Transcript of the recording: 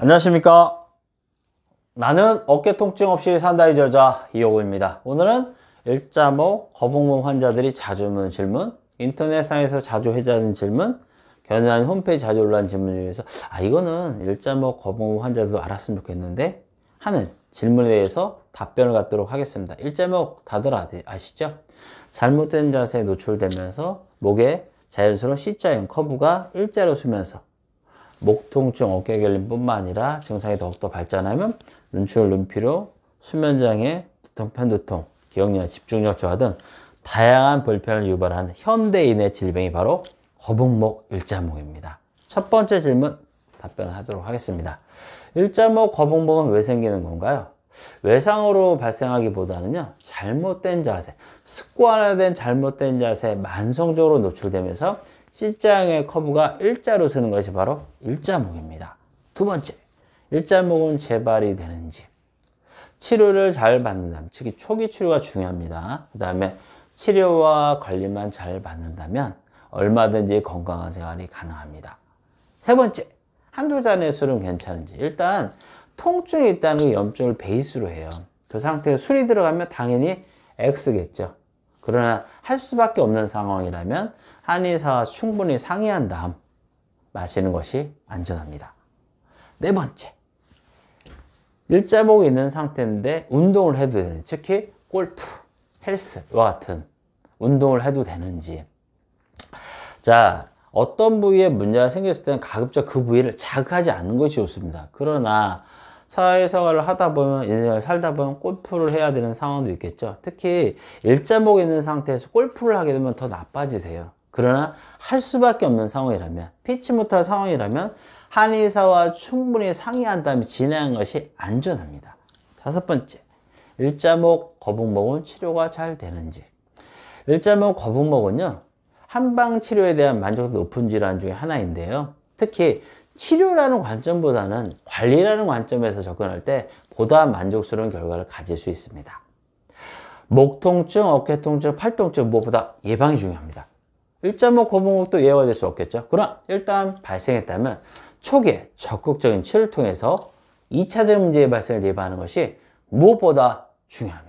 안녕하십니까 나는 어깨 통증 없이 산다의 저자 이호구입니다 오늘은 일자목 거북목 환자들이 자주 묻는 질문 인터넷상에서 자주 해자는 질문 견해한 홈페이지 자주 올라온 질문 중에서 아 이거는 일자목 거북목 환자도 알았으면 좋겠는데 하는 질문에 대해서 답변을 갖도록 하겠습니다 일자목 다들 아시죠? 잘못된 자세에 노출되면서 목에 자연스러운 C자형 커브가 일자로 서면서 목 통증, 어깨 결림뿐만 아니라 증상이 더욱더 발전하면 눈출, 눈피로, 수면장애, 두통, 편두통, 기억력, 집중력 저하 등 다양한 불편을 유발하는 현대인의 질병이 바로 거북목, 일자목입니다. 첫 번째 질문 답변하도록 하겠습니다. 일자목, 거북목은 왜 생기는 건가요? 외상으로 발생하기보다는요 잘못된 자세 습관화된 잘못된 자세에 만성적으로 노출되면서 c 장의 커브가 일자로 서는 것이 바로 일자목입니다. 두 번째, 일자목은 재발이 되는지 치료를 잘 받는다면, 즉 초기 치료가 중요합니다. 그 다음에 치료와 관리만 잘 받는다면 얼마든지 건강한 생활이 가능합니다. 세 번째, 한두 잔의 술은 괜찮은지. 일단 통증이 있다는 게 염증을 베이스로 해요. 그 상태에 술이 들어가면 당연히 X겠죠. 그러나 할 수밖에 없는 상황이라면 한의사와 충분히 상의한 다음 마시는 것이 안전합니다. 네 번째. 일자목이 있는 상태인데 운동을 해도 되는지, 특히 골프, 헬스와 같은 운동을 해도 되는지. 자, 어떤 부위에 문제가 생겼을 때는 가급적 그 부위를 자극하지 않는 것이 좋습니다. 그러나 사회생활을 하다 보면 이제 살다 보면 골프를 해야 되는 상황도 있겠죠 특히 일자목이 있는 상태에서 골프를 하게 되면 더 나빠지세요 그러나 할 수밖에 없는 상황이라면 피치 못할 상황이라면 한의사와 충분히 상의한 다음에 진행한 것이 안전합니다 다섯 번째 일자목 거북목은 치료가 잘 되는지 일자목 거북목은요 한방 치료에 대한 만족도 높은 질환 중에 하나인데요 특히 치료라는 관점보다는 관리라는 관점에서 접근할 때 보다 만족스러운 결과를 가질 수 있습니다. 목 통증, 어깨 통증, 팔 통증 무엇보다 예방이 중요합니다. 일자목, 고목목도 뭐 예외가 될 수 없겠죠. 그러나 일단 발생했다면 초기에 적극적인 치료를 통해서 2차적 문제의 발생을 예방하는 것이 무엇보다 중요합니다.